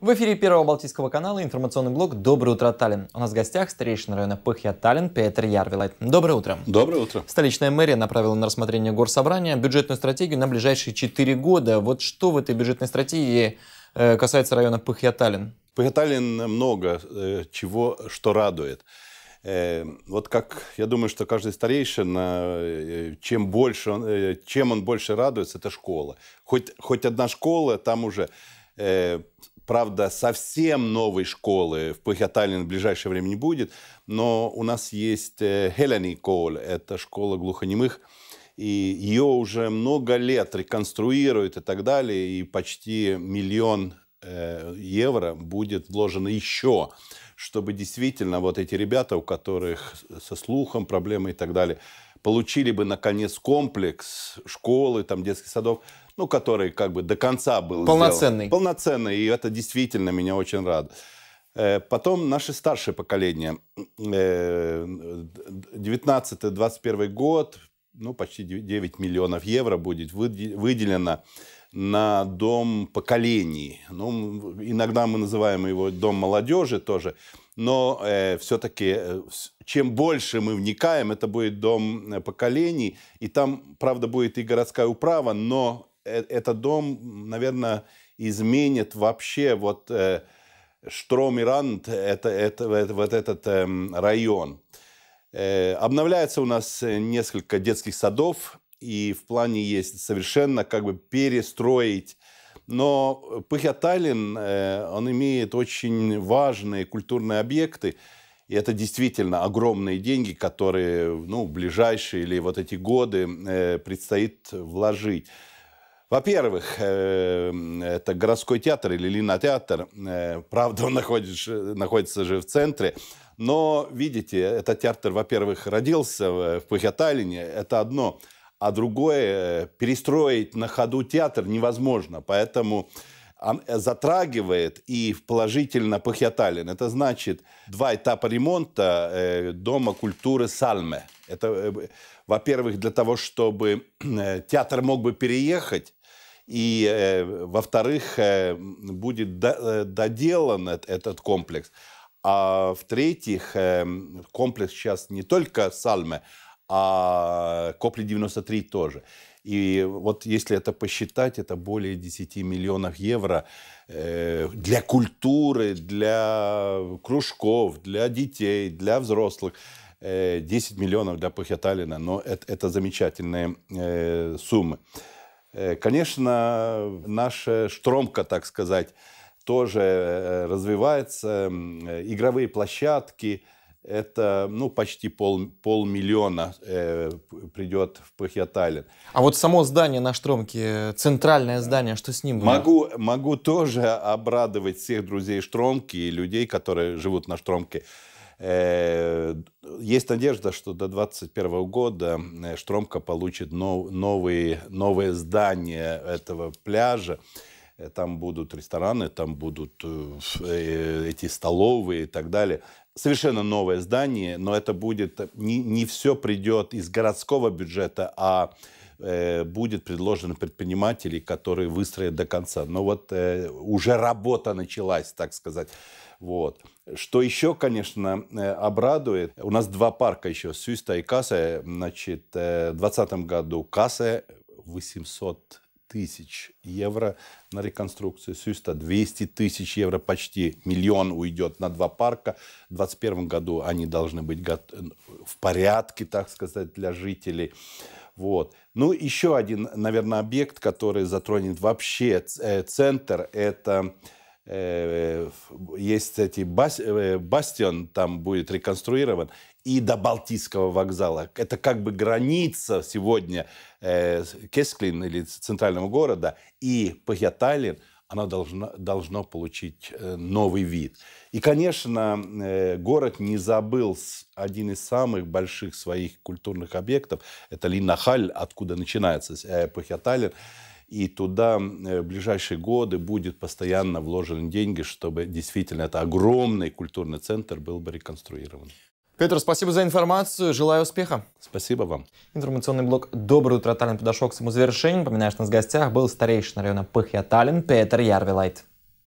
В эфире Первого Балтийского канала информационный блог «Доброе утро, Таллин». У нас в гостях старейшина района Пыхья Таллин Петр Ярвилайт. Доброе утро. Доброе утро. Столичная мэрия направила на рассмотрение горсобрания бюджетную стратегию на ближайшие 4 года. Вот что в этой бюджетной стратегии э, касается района Пыхья Таллин? Пыхья Таллин много э, чего, что радует. Э, вот как, я думаю, что каждый старейшина, чем, больше он, чем он больше радуется, это школа. Хоть, хоть одна школа, там уже Правда, совсем новой школы в Пахиаталине в ближайшее время не будет, но у нас есть Хелени э, Коуль, это школа глухонемых, и ее уже много лет реконструируют и так далее, и почти миллион э, евро будет вложено еще, чтобы действительно вот эти ребята, у которых со слухом проблемы и так далее, получили бы, наконец, комплекс школы, там, детских садов, ну, который как бы до конца был Полноценный. Сделан. Полноценный, и это действительно меня очень радует. Э, потом наше старшее поколение, 19-21 год, ну, почти 9 миллионов евро будет выделено на дом поколений. Ну, иногда мы называем его дом молодежи тоже но э, все-таки э, чем больше мы вникаем, это будет дом э, поколений, и там, правда, будет и городская управа, но э, этот дом, наверное, изменит вообще вот э, Штром и Ранд, это, это, это, вот этот э, район. Э, обновляется у нас несколько детских садов, и в плане есть совершенно как бы перестроить но Пыхяталин, э, он имеет очень важные культурные объекты, и это действительно огромные деньги, которые ну, в ближайшие или вот эти годы э, предстоит вложить. Во-первых, э, это городской театр или Линотеатр. Правда, он находится, находится же в центре. Но, видите, этот театр, во-первых, родился в Пыхяталине. Это одно а другое э, перестроить на ходу театр невозможно. Поэтому он э, затрагивает и положительно Пахьяталин. Это значит два этапа ремонта э, Дома культуры Сальме. Это, э, во-первых, для того, чтобы э, театр мог бы переехать, и, э, во-вторых, э, будет до, э, доделан этот комплекс. А в-третьих, э, комплекс сейчас не только Сальме, а Копли 93 тоже. И вот если это посчитать, это более 10 миллионов евро э, для культуры, для кружков, для детей, для взрослых. 10 э, миллионов для Пахяталина, но это, это замечательные э, суммы. Конечно, наша штромка, так сказать, тоже развивается. Игровые площадки – это ну, почти пол, полмиллиона э, придет в Пахьяталин. А вот само здание на Штромке, центральное здание, что с ним будет? Могу, могу тоже обрадовать всех друзей Штромки и людей, которые живут на Штромке. Э, есть надежда, что до 2021 года э, Штромка получит нов, новые, новое здание этого пляжа. Э, там будут рестораны, там будут эти столовые и так далее совершенно новое здание, но это будет, не, не все придет из городского бюджета, а э, будет предложено предпринимателей, которые выстроят до конца. Но вот э, уже работа началась, так сказать. Вот. Что еще, конечно, э, обрадует, у нас два парка еще, Сюста и Кассе. Значит, э, в 2020 году Кассе 800 тысяч евро на реконструкцию Сюста, 200 тысяч евро, почти миллион уйдет на два парка. В 2021 году они должны быть в порядке, так сказать, для жителей. Вот. Ну, еще один, наверное, объект, который затронет вообще э, центр, это Э, э, есть эти бас, э, бастион, там будет реконструирован, и до Балтийского вокзала. Это как бы граница сегодня э, Кесклин или центрального города и Пахьяталин, она должна, должно получить новый вид. И, конечно, город не забыл один из самых больших своих культурных объектов. Это Линнахаль откуда начинается Пахьяталин. И туда э, в ближайшие годы будет постоянно вложены деньги, чтобы действительно это огромный культурный центр был бы реконструирован. Петр, спасибо за информацию. Желаю успеха. Спасибо вам. Информационный блок «Доброе утро, Таллин» подошел к своему завершению. Напоминаю, что у нас в гостях был старейший района Пыхья Таллин Петр Ярвилайт.